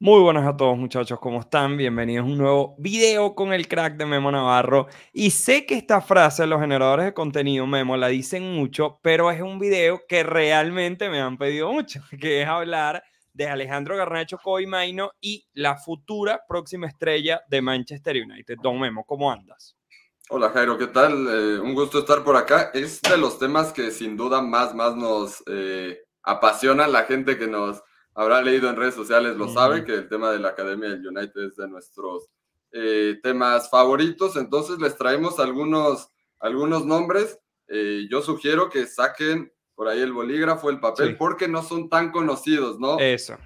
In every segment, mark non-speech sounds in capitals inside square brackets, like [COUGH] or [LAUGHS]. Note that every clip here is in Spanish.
Muy buenas a todos muchachos, ¿cómo están? Bienvenidos a un nuevo video con el crack de Memo Navarro. Y sé que esta frase, los generadores de contenido Memo la dicen mucho, pero es un video que realmente me han pedido mucho, [LAUGHS] que es hablar de Alejandro Garnacho Coimaino y la futura próxima estrella de Manchester United. Don Memo, ¿cómo andas? Hola Jairo, ¿qué tal? Eh, un gusto estar por acá. Es de los temas que sin duda más, más nos eh, apasiona la gente que nos Habrá leído en redes sociales lo saben, que el tema de la Academia del United es de nuestros eh, temas favoritos. Entonces les traemos algunos, algunos nombres. Eh, yo sugiero que saquen por ahí el bolígrafo, el papel, porque no son tan conocidos, ¿no? Eso.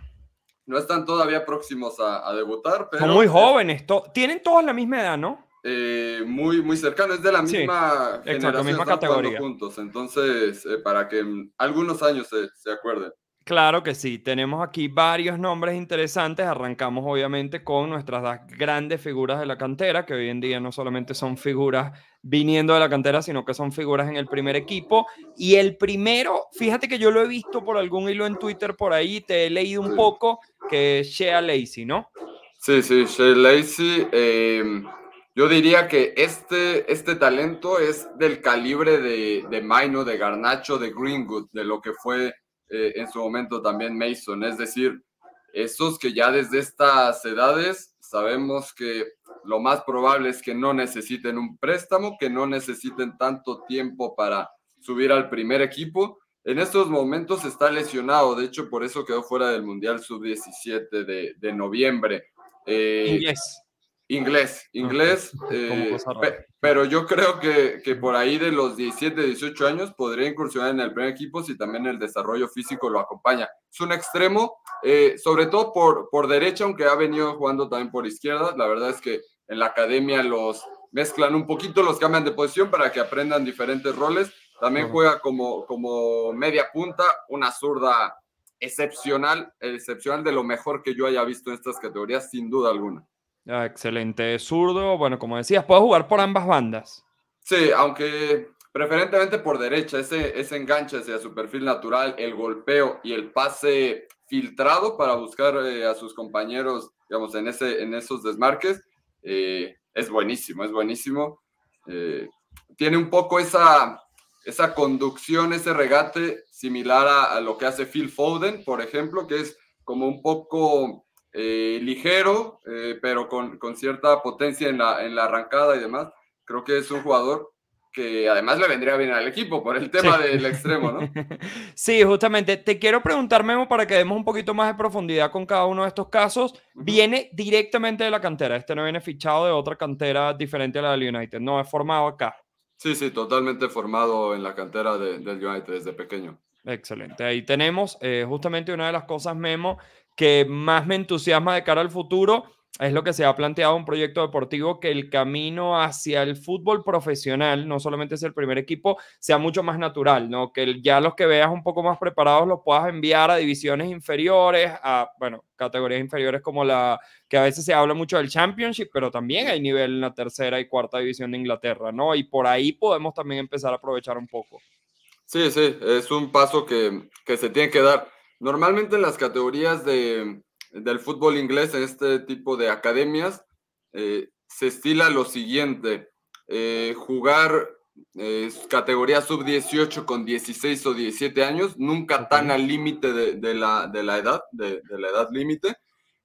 No están todavía próximos a, debutar, pero... Son muy jóvenes, tienen todos la misma edad, ¿no? Eh, muy, muy cercano, es de la misma sí, generación, exacto, misma categoría. entonces, para que en algunos años se acuerden. Claro que sí, tenemos aquí varios nombres interesantes. Arrancamos obviamente con nuestras grandes figuras de la cantera, que hoy en día no solamente son figuras viniendo de la cantera, sino que son figuras en el primer equipo. Y el primero, fíjate que yo lo he visto por algún hilo en Twitter por ahí, te he leído un poco, que es Shea Lacey, ¿no? Sí, sí, Shea Lacey. Eh, yo diría que este, este talento es del calibre de, de Maino, de Garnacho, de Greenwood, de lo que fue eh, en su momento también Mason. Es decir, esos que ya desde estas edades sabemos que lo más probable es que no necesiten un préstamo, que no necesiten tanto tiempo para subir al primer equipo. En estos momentos está lesionado, de hecho por eso quedó fuera del Mundial Sub-17 de, noviembre. Eh, Inglés, inglés, eh, pero yo creo que, por ahí de los 17, 18 años podría incursionar en el primer equipo si también el desarrollo físico lo acompaña. Es un extremo, eh, sobre todo por, por derecha, aunque ha venido jugando también por izquierda. La verdad es que en la academia los mezclan un poquito, los cambian de posición para que aprendan diferentes roles. También juega como, como media punta, una zurda excepcional, excepcional de lo mejor que yo haya visto en estas categorías, sin duda alguna. Ah, excelente zurdo. Bueno, como decías, puede jugar por ambas bandas. Sí, aunque preferentemente por derecha, ese, ese enganche hacia su perfil natural, el golpeo y el pase filtrado para buscar eh, a sus compañeros, digamos, en, ese, en esos desmarques, eh, es buenísimo, es buenísimo. Eh, tiene un poco esa, esa conducción, ese regate similar a, a, lo que hace Phil Foden, por ejemplo, que es como un poco eh, ligero, eh, pero con, cierta potencia en la, arrancada y demás. Creo que es un jugador que además le vendría bien al equipo por el tema del extremo, ¿no? [LAUGHS] Sí, justamente. Te quiero preguntar, Memo, para que demos un poquito más de profundidad con cada uno de estos casos. Viene directamente de la cantera, este no viene fichado de otra cantera diferente a la del United, no es formado acá. Sí, sí, totalmente formado en la cantera del United desde pequeño. Excelente, ahí tenemos eh, justamente una de las cosas, Memo, que más me entusiasma de cara al futuro es lo que se ha planteado un proyecto deportivo que el camino hacia el fútbol profesional, no solamente es el primer equipo, sea mucho más natural, ¿no? Que ya los que veas un poco más preparados los puedas enviar a divisiones inferiores, a, bueno, categorías inferiores como la que a veces se habla mucho del Championship, pero también hay nivel en la tercera y cuarta división de Inglaterra, ¿no? Y por ahí podemos también empezar a aprovechar un poco. Sí, sí, es un paso que, que se tiene que dar. Normalmente en las categorías de, del fútbol inglés, en este tipo de academias, eh, se estila lo siguiente, eh, jugar eh, categoría sub-18 con 16 o 17 años, nunca tan al límite de, la, de, la, edad, de, la edad límite.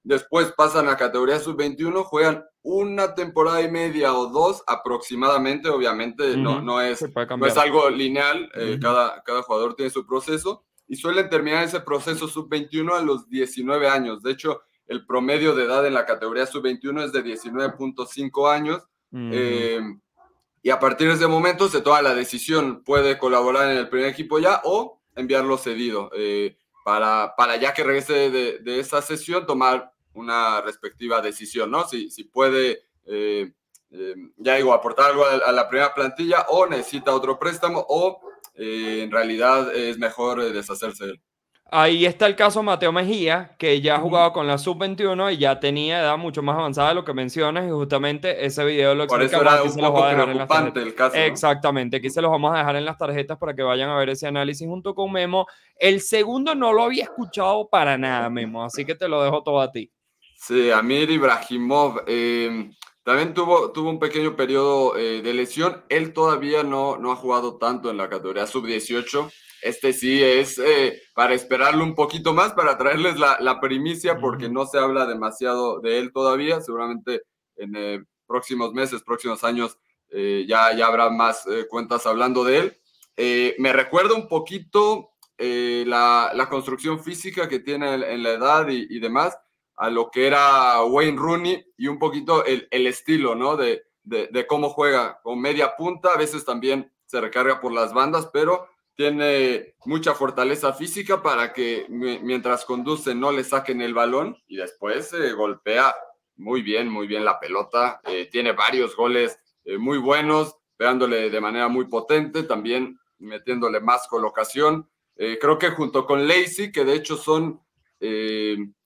Después pasan a categoría sub-21, juegan una temporada y media o dos aproximadamente, obviamente no, no, es, es algo lineal, cada, cada jugador tiene su proceso y suelen terminar ese proceso sub-21 a los 19 años. De hecho, el promedio de edad en la categoría sub-21 es de 19.5 años. Eh, y a partir de ese momento se toma la decisión, puede colaborar en el primer equipo ya o enviarlo cedido eh, para, para ya que regrese de, de, esa sesión tomar una respectiva decisión, ¿no? Si, si puede, eh, ya digo, aportar algo a la primera plantilla o necesita otro préstamo o eh, en realidad es mejor eh, deshacerse de él. Ahí está el caso Mateo Mejía, que ya ha jugado con la sub-21 y ya tenía edad mucho más avanzada de lo que mencionas, y justamente ese video lo explica. Por eso era un poco preocupante el caso. Exactamente, aquí se los vamos a dejar en las tarjetas para que vayan a ver ese análisis junto con Memo. El segundo no lo había escuchado para nada, Memo, así que te lo dejo todo a ti. Sí, Amir Ibrahimov. Eh, también tuvo, tuvo un pequeño periodo eh, de lesión. Él todavía no, ha jugado tanto en la categoría sub-18. Este sí es eh, para esperarlo un poquito más, para traerles la, primicia, porque no se habla demasiado de él todavía. Seguramente en eh, próximos meses, próximos años, ya, ya habrá más cuentas hablando de él. me recuerda un poquito la, construcción física que tiene en, la edad y demás a lo que era Wayne Rooney y un poquito el, estilo, ¿no? De, cómo juega con media punta, a veces también se recarga por las bandas, pero tiene mucha fortaleza física para que mientras conduce no le saquen el balón y después eh, golpea muy bien, muy bien la pelota. Eh, tiene varios goles eh, muy buenos, pegándole de manera muy potente, también metiéndole más colocación. creo que junto con Lacey, que de hecho son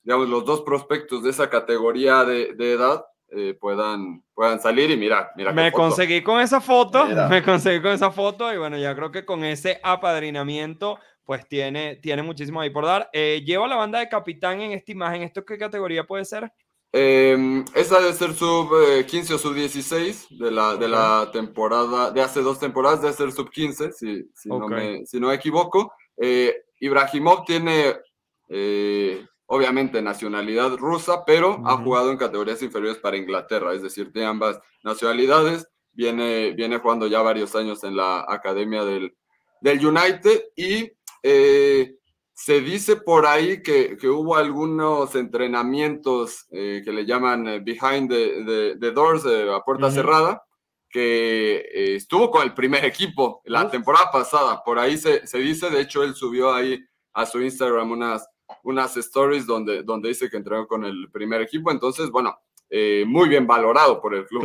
digamos, los dos prospectos de esa categoría de, edad eh, puedan, puedan salir y mira, mira. Me conseguí con esa foto, me conseguí con esa foto y bueno, ya creo que con ese apadrinamiento pues tiene, tiene muchísimo ahí por dar. Eh, llevo la banda de capitán en esta imagen, ¿esto qué categoría puede ser? Em, esa debe ser sub 15 eh, o sub 16 de la, de la temporada, de hace dos temporadas, debe ser sub 15, si, si, no, me, si no me equivoco. Eh, Ibrahimov tiene obviamente nacionalidad rusa, pero ha jugado en categorías inferiores para Inglaterra, es decir, de ambas nacionalidades. Viene, viene jugando ya varios años en la academia del, del United y eh, se dice por ahí que, hubo algunos entrenamientos eh, que le llaman eh, behind the, doors, a puerta cerrada, que estuvo con el primer equipo la temporada pasada. Por ahí se, se dice, de hecho él subió ahí a su Instagram unas unas stories donde, donde dice que entró con el primer equipo. Entonces, bueno, eh, muy bien valorado por el club.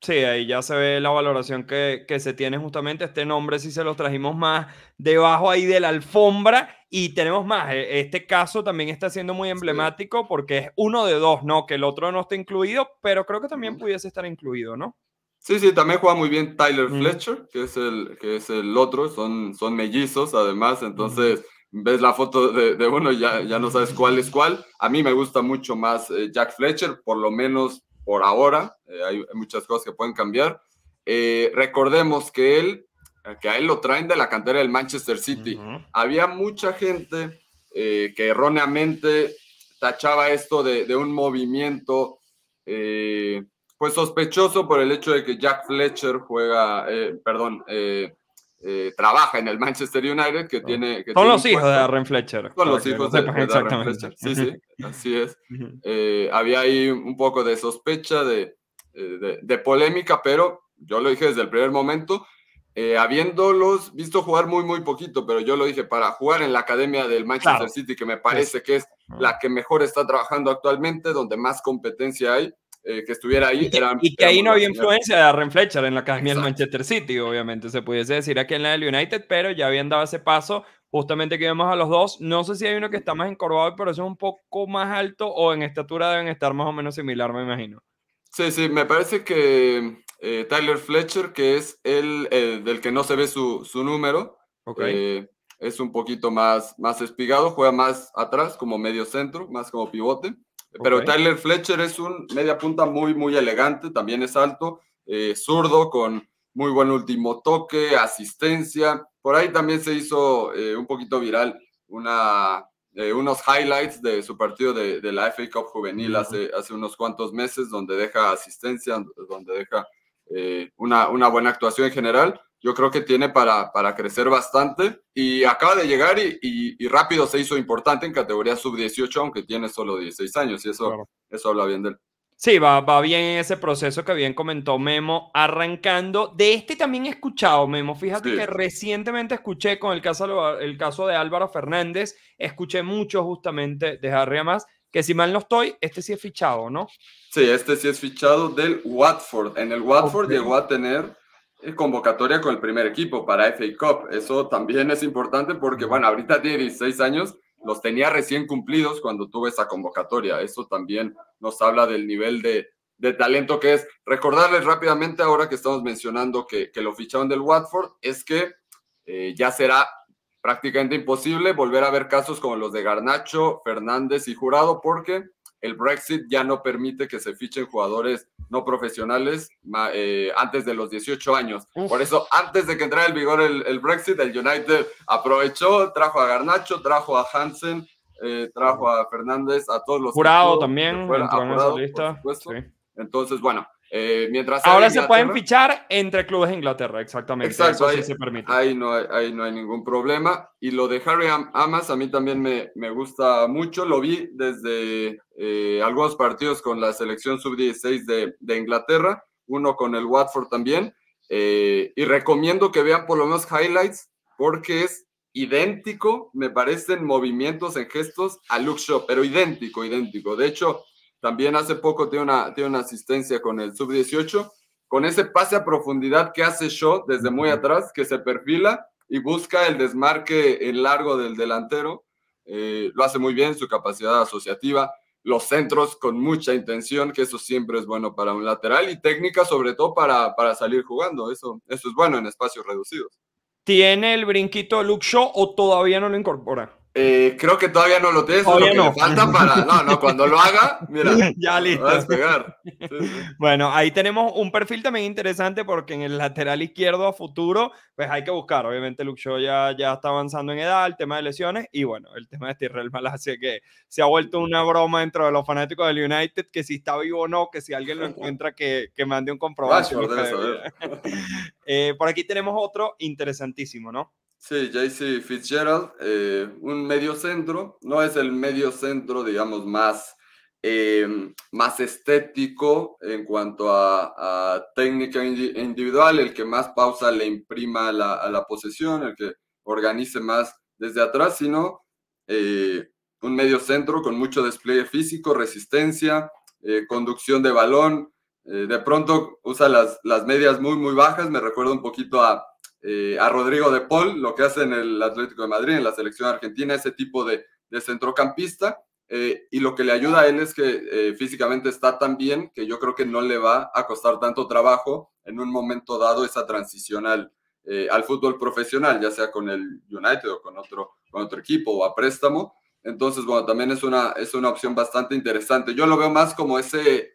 sí, ahí ya se ve la valoración que, se tiene justamente. Este nombre si se los trajimos más debajo ahí de la alfombra y tenemos más. Eh, este caso también está siendo muy emblemático porque es uno de dos, ¿no? Que el otro no está incluido, pero creo que también pudiese estar incluido, ¿no? Sí, sí, también juega muy bien Tyler Fletcher, que es el, que es el otro, son, son mellizos además, entonces ves la foto de, uno y ya, ya, no sabes cuál es cuál. A mí me gusta mucho más eh, Jack Fletcher, por lo menos por ahora. Eh, hay, muchas cosas que pueden cambiar. Eh, recordemos que él, que a él lo traen de la cantera del Manchester City. Había mucha gente que erróneamente tachaba esto de, un movimiento pues sospechoso por el hecho de que Jack Fletcher juega, perdón, eh, trabaja en el Manchester United, que tiene... Que son los hijos de Darren Fletcher. Son los hijos de, de Fletcher. Sí, sí, [LAUGHS] así es. Eh, había ahí un poco de sospecha, eh, de, de, polémica, pero yo lo dije desde el primer momento, habiéndolos visto jugar muy, muy poquito, pero yo lo dije, para jugar en la academia del Manchester City, que me parece que es la que mejor está trabajando actualmente, donde más competencia hay, eh, que estuviera ahí. Y, que ahí no había influencia de Arren Fletcher en la academia del Manchester City, obviamente, se pudiese decir aquí en la del United, pero ya habían dado ese paso. Justamente que vemos a los dos. No sé si hay uno que está más encorvado, pero eso es un poco más alto o en estatura deben estar más o menos similar, me imagino. Sí, sí, me parece que eh, Tyler Fletcher, que es el, del que no se ve su, su número, eh, es un poquito más, más espigado, juega más atrás como medio centro, más como pivote. Pero Tyler Fletcher es un media punta muy, muy elegante, también es alto, eh, zurdo, con muy buen último toque, asistencia. Por ahí también se hizo eh, un poquito viral una, eh, unos highlights de su partido de, de la FA Cup juvenil hace, hace unos cuantos meses, donde deja asistencia, donde deja una, una buena actuación en general yo creo que tiene para, para crecer bastante y acaba de llegar y, rápido se hizo importante en categoría sub-18, aunque tiene solo 16 años y eso, eso habla bien de él. Sí, va, va bien ese proceso que bien comentó Memo, arrancando. De este también he escuchado, Memo. Fíjate que recientemente escuché con el caso, el caso de Álvaro Fernández, escuché mucho justamente de Harry Amas, que si mal no estoy, este sí es fichado, ¿no? Sí, este sí es fichado del Watford. En el Watford llegó a tener convocatoria con el primer equipo para FA Cup. Eso también es importante porque, bueno, ahorita tiene 16 años, los tenía recién cumplidos cuando tuvo esa convocatoria. Eso también nos habla del nivel de, talento que es. Recordarles rápidamente, ahora que estamos mencionando que, lo ficharon del Watford, es que eh, ya será prácticamente imposible volver a ver casos como los de Garnacho, Fernández y Jurado porque el Brexit ya no permite que se fichen jugadores no profesionales eh, antes de los 18 años. Por eso, antes de que entrara en vigor el, Brexit, el United aprovechó, trajo a Garnacho, trajo a Hansen, eh, trajo a Fernández, a todos los... Jurado también, ah, Entonces, bueno, eh, mientras Ahora se pueden fichar entre clubes de Inglaterra, exactamente. Exacto, ahí, sí se permite. Ahí no, hay, ningún problema. Y lo de Harry Amas a mí también me, gusta mucho. Lo vi desde eh, algunos partidos con la selección sub-16 de, Inglaterra, uno con el Watford también. Eh, y recomiendo que vean por lo menos highlights porque es idéntico, me parecen movimientos en gestos a Luke Shaw, pero idéntico, idéntico. De hecho, también hace poco tiene una, tiene una asistencia con el sub-18, con ese pase a profundidad que hace Shaw desde muy atrás, que se perfila y busca el desmarque en largo del delantero. Eh, lo hace muy bien, su capacidad asociativa, los centros con mucha intención, que eso siempre es bueno para un lateral, y técnica sobre todo para, salir jugando. Eso, eso es bueno en espacios reducidos. ¿Tiene el brinquito Luke Shaw o todavía no lo incorpora? Eh, creo que todavía no lo tienes, lo que no. falta para. No, no, cuando lo haga, mira. [LAUGHS] ya listo. a pegar. Bueno, ahí tenemos un perfil también interesante porque en el lateral izquierdo a futuro, pues hay que buscar. Obviamente, Luke ya, ya está avanzando en edad, el tema de lesiones y bueno, el tema de Tyrell Malasia que se ha vuelto una broma dentro de los fanáticos del United, que si está vivo o no, que si alguien lo encuentra, que, que mande un comprobante. [LAUGHS] Eh, por aquí tenemos otro interesantísimo, ¿no? Sí, JC Fitzgerald, eh, un medio centro, no es el medio centro, digamos, más, em, más estético en cuanto a, técnica individual, el que más pausa le imprima a la posesión, el que organice más desde atrás, sino eh, un medio centro con mucho despliegue físico, resistencia, eh, conducción de balón. de pronto usa las, las medias muy, muy bajas, me recuerda un poquito a eh, a Rodrigo de Paul, lo que hace en el Atlético de Madrid, en la selección argentina, ese tipo de, centrocampista. Eh, y lo que le ayuda a él es que eh, físicamente está tan bien que yo creo que no le va a costar tanto trabajo en un momento dado esa transición al, fútbol profesional, ya sea con el United o con otro, con otro equipo o a préstamo. Entonces, bueno, también es una, es una opción bastante interesante. Yo lo veo más como ese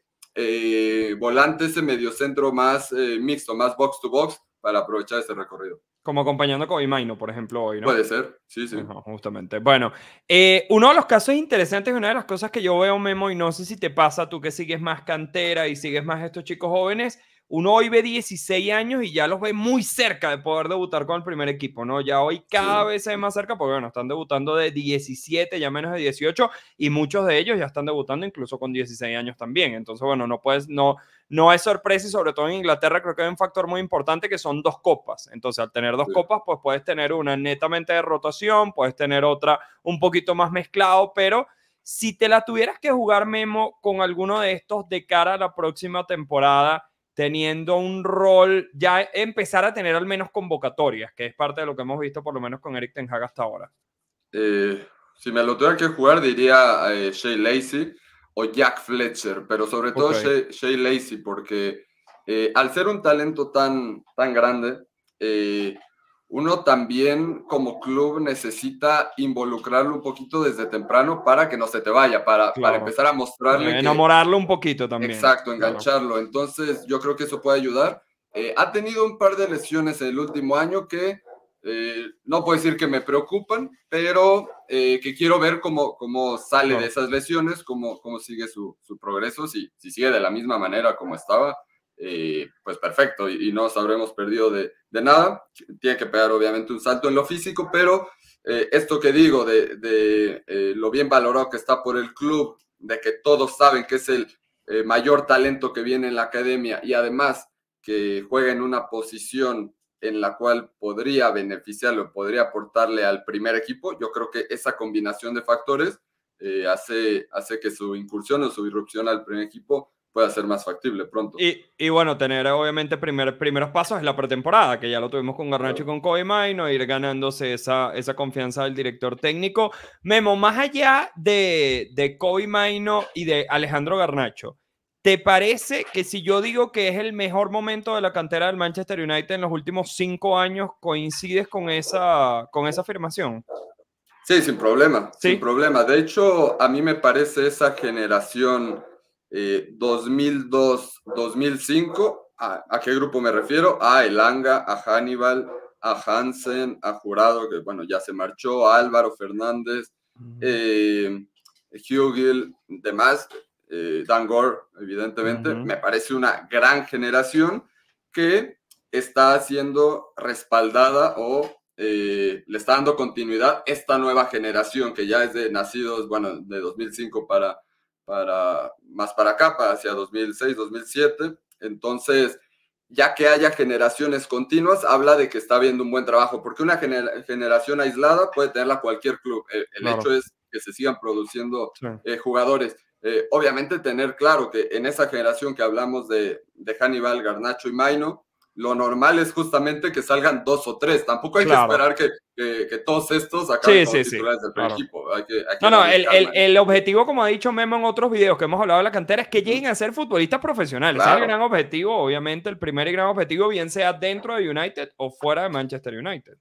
volante, ese mediocentro más mixto, más box to box, para aprovechar este recorrido. Como acompañando con Imaino, por ejemplo, hoy, ¿no? Puede ser, sí, sí. justamente. Bueno, eh, uno de los casos interesantes, una de las cosas que yo veo, Memo, y no sé si te pasa tú que sigues más cantera y sigues más estos chicos jóvenes, uno hoy ve 16 años y ya los ve muy cerca de poder debutar con el primer equipo, ¿no? Ya hoy cada vez se ve más cerca, porque bueno, están debutando de 17, ya menos de 18, y muchos de ellos ya están debutando incluso con 16 años también. Entonces, bueno, no puedes, no, no es sorpresa, y sobre todo en Inglaterra creo que hay un factor muy importante que son dos copas. Entonces, al tener dos copas, pues puedes tener una netamente de rotación, puedes tener otra un poquito más mezclado, pero si te la tuvieras que jugar, Memo, con alguno de estos de cara a la próxima temporada, teniendo un rol, ya empezar a tener al menos convocatorias, que es parte de lo que hemos visto por lo menos con Eric Ten Hag hasta ahora? Eh, si me lo tuviera que jugar, diría Shea eh, Shay Lacey o Jack Fletcher, pero sobre todo Shay, Lacey, porque eh, al ser un talento tan, tan grande, uno también como club necesita involucrarlo un poquito desde temprano para que no se te vaya, para, para empezar a mostrarle. enamorarlo un poquito también. Exacto, engancharlo. Entonces yo creo que eso puede ayudar. Eh, ha tenido un par de lesiones en el último año que eh, no puedo decir que me preocupan, pero eh, que quiero ver cómo, cómo sale de esas lesiones, cómo, cómo sigue su, su progreso, si, si sigue de la misma manera como estaba eh, pues perfecto y, no nos habremos perdido de, nada. Tiene que pegar obviamente un salto en lo físico, pero eh, esto que digo de, eh, lo bien valorado que está por el club, de que todos saben que es el mayor talento que viene en la academia y además que juega en una posición en la cual podría beneficiarlo, podría aportarle al primer equipo, yo creo que esa combinación de factores hace, hace que su incursión o su irrupción al primer equipo puede ser más factible pronto. Y, y bueno, tener obviamente primer, primeros pasos en la pretemporada, que ya lo tuvimos con Garnacho y con Kobe Maino, ir ganándose esa, esa confianza del director técnico. Memo, más allá de, de Kobe Maino y de Alejandro Garnacho, ¿te parece que si yo digo que es el mejor momento de la cantera del Manchester United en los últimos cinco años, coincides con esa, con esa afirmación? Sí, sin problema, sin problema. De hecho, a mí me parece esa generación 2002, eh, 2005, ¿a, qué grupo me refiero? A Elanga, a Hannibal, a Hansen, a Jurado, que bueno, ya se marchó, a Álvaro Fernández, eh, Hugel, demás, eh, Dan evidentemente. Me parece una gran generación que está siendo respaldada o eh, le está dando continuidad esta nueva generación que ya es de nacidos, bueno, de 2005 para para más para acá, hacia 2006, 2007. Entonces, ya que haya generaciones continuas, habla de que está habiendo un buen trabajo, porque una generación aislada puede tenerla cualquier club. Eh, el, hecho es que se sigan produciendo eh, jugadores. Eh, obviamente tener claro que en esa generación que hablamos de, de Hannibal, Garnacho y Maino, lo normal es justamente que salgan dos o tres. Tampoco hay que esperar que, todos estos acaben sí, titulares del equipo. no, no, el, objetivo, como ha dicho Memo en otros videos que hemos hablado de la cantera, es que lleguen a ser futbolistas profesionales. Ese es el gran objetivo, obviamente, el primer y gran objetivo, bien sea dentro de United o fuera de Manchester United.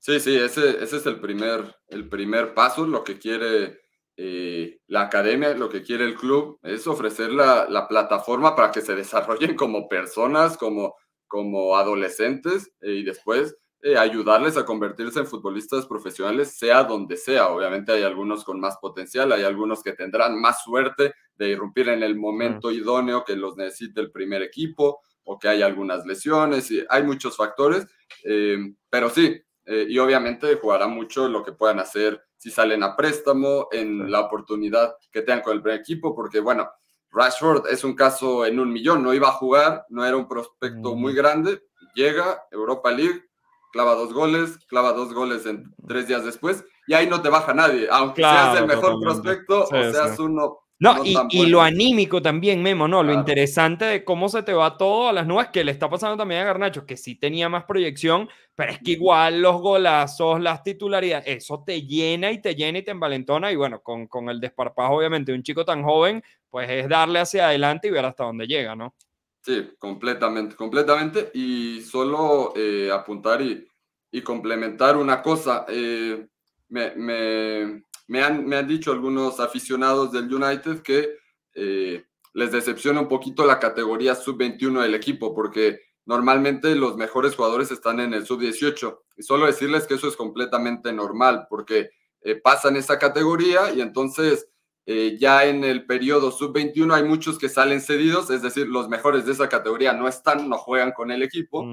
Sí, sí, ese, ese es el primer, el primer paso, lo que quiere eh, la academia, lo que quiere el club, es ofrecer la, la plataforma para que se desarrollen como personas, como como adolescentes eh, y después eh, ayudarles a convertirse en futbolistas profesionales, sea donde sea. Obviamente hay algunos con más potencial, hay algunos que tendrán más suerte de irrumpir en el momento mm. idóneo que los necesite el primer equipo o que hay algunas lesiones, y hay muchos factores, eh, pero sí, y obviamente jugará mucho lo que puedan hacer si salen a préstamo, en la oportunidad que tengan con el primer equipo, porque bueno, Rashford es un caso en un millón, no iba a jugar, no era un prospecto muy mm. grande, llega Europa League, clava dos goles, clava dos goles en tres días después, y ahí no te baja nadie, aunque seas el mejor prospecto o seas uno no, y, lo anímico también, Memo, ¿no? Lo interesante de cómo se te va todo a las nubes, que le está pasando también a Garnacho, que sí tenía más proyección, pero es que igual los golazos, las titularidades, eso te llena y te llena y te envalentona. Y bueno, con, con el desparpajo, obviamente, de un chico tan joven, pues es darle hacia adelante y ver hasta dónde llega, ¿no? Sí, completamente, completamente. Y solo eh, apuntar y, complementar una cosa. Eh, me me han, dicho algunos aficionados del United que eh, les decepciona un poquito la categoría sub-21 del equipo, porque normalmente los mejores jugadores están en el sub-18. Y solo decirles que eso es completamente normal, porque eh, pasan esa categoría y entonces eh, ya en el periodo sub-21 hay muchos que salen cedidos, es decir, los mejores de esa categoría no están, no juegan con el equipo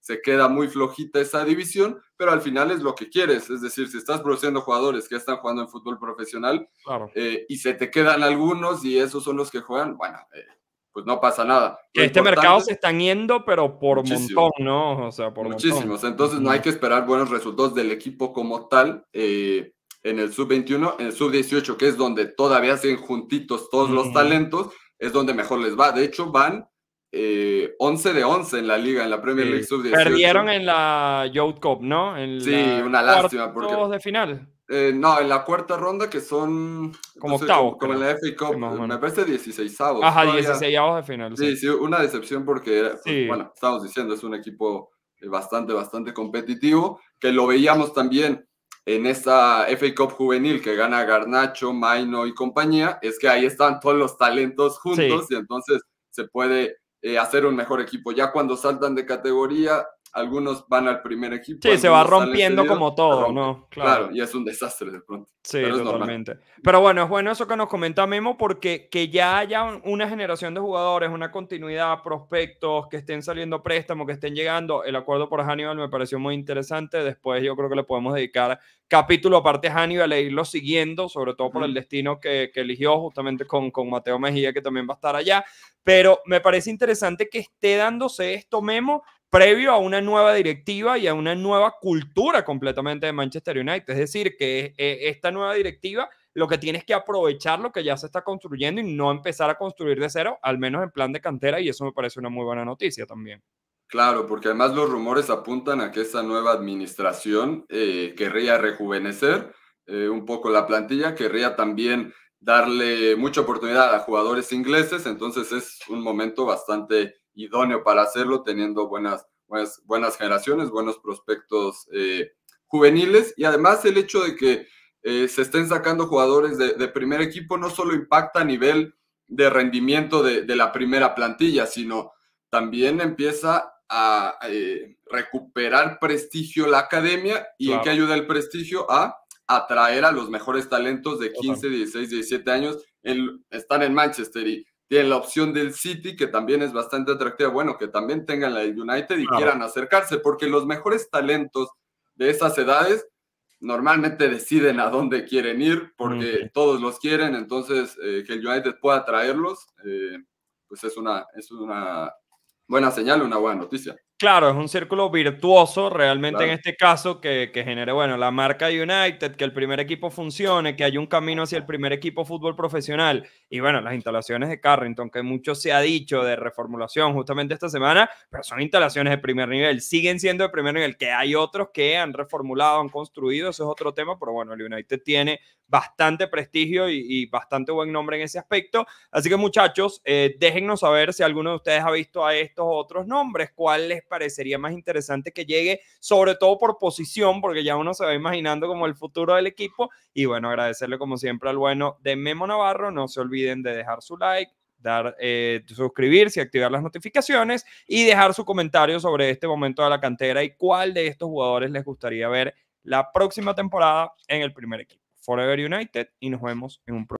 se queda muy flojita esa división, pero al final es lo que quieres. Es decir, si estás produciendo jugadores que están jugando en fútbol profesional eh, y se te quedan algunos y esos son los que juegan, bueno, eh, pues no pasa nada. Que este mercado se están yendo, pero por montón, ¿no? O sea, por Muchísimos. Entonces no hay que esperar buenos resultados del equipo como tal. Eh, en el sub-21, en el sub-18, que es donde todavía siguen juntitos todos los talentos, es donde mejor les va. De hecho, van 11 eh, de 11 en la liga, en la Premier League Sub-18. Perdieron en la Youth Cup, ¿no? En sí, una lástima. porque de final? Eh, no, en la cuarta ronda que son... Como octavos. Como, en la FA Cup, me parece 16 avos. Ajá, 16 avos de final. Sí, sí, una decepción porque, pues, bueno, estamos diciendo, es un equipo eh, bastante, bastante competitivo, que lo veíamos también en esta FA Cup juvenil que gana Garnacho, Maino y compañía, es que ahí están todos los talentos juntos y entonces se puede eh, hacer un mejor equipo. Ya cuando saltan de categoría, algunos van al primer equipo. Sí, se va rompiendo como todo, ¿no? Claro. y es un desastre de pronto. Sí, pero totalmente. Pero bueno, es bueno eso que nos comenta Memo, porque que ya haya una generación de jugadores, una continuidad, prospectos, que estén saliendo préstamos, que estén llegando. El acuerdo por Hannibal me pareció muy interesante. Después yo creo que le podemos dedicar capítulo aparte a Hannibal e irlo siguiendo, sobre todo por el destino que, que, eligió justamente con, con Mateo Mejía, que también va a estar allá. Pero me parece interesante que esté dándose esto, Memo, previo a una nueva directiva y a una nueva cultura completamente de Manchester United. Es decir, que eh, esta nueva directiva lo que tiene es que aprovechar lo que ya se está construyendo y no empezar a construir de cero, al menos en plan de cantera, y eso me parece una muy buena noticia también. Claro, porque además los rumores apuntan a que esta nueva administración eh, querría rejuvenecer eh, un poco la plantilla, querría también darle mucha oportunidad a jugadores ingleses, entonces es un momento bastante idóneo para hacerlo, teniendo buenas, buenas, buenas generaciones, buenos prospectos eh, juveniles y además el hecho de que eh, se estén sacando jugadores de, primer equipo no solo impacta a nivel de rendimiento de, la primera plantilla, sino también empieza a eh, recuperar prestigio la academia y en qué ayuda el prestigio a atraer a los mejores talentos de 15, 16, 17 años. En, están en Manchester y tienen la opción del City, que también es bastante atractiva, bueno, que también tengan la United y quieran acercarse, porque los mejores talentos de esas edades normalmente deciden a dónde quieren ir, porque todos los quieren, entonces eh, que el United pueda traerlos, eh, pues es una, es una buena señal, una buena noticia. Claro, es un círculo virtuoso realmente en este caso que, genere, bueno, la marca United, que el primer equipo funcione, que haya un camino hacia el primer equipo fútbol profesional y bueno, las instalaciones de Carrington, que mucho se ha dicho de reformulación justamente esta semana, pero son instalaciones de primer nivel, siguen siendo de primer nivel, que hay otros que han reformulado, han construido, eso es otro tema, pero bueno, el United tiene bastante prestigio y, bastante buen nombre en ese aspecto. Así que muchachos, eh, déjennos saber si alguno de ustedes ha visto a estos otros nombres, cuáles parecería más interesante que llegue, sobre todo por posición, porque ya uno se va imaginando como el futuro del equipo. Y bueno, agradecerle como siempre al bueno de Memo Navarro. No se olviden de dejar su like, dar, eh, suscribirse, activar las notificaciones y dejar su comentario sobre este momento de la cantera y cuál de estos jugadores les gustaría ver la próxima temporada en el primer equipo. Forever United y nos vemos en un próximo.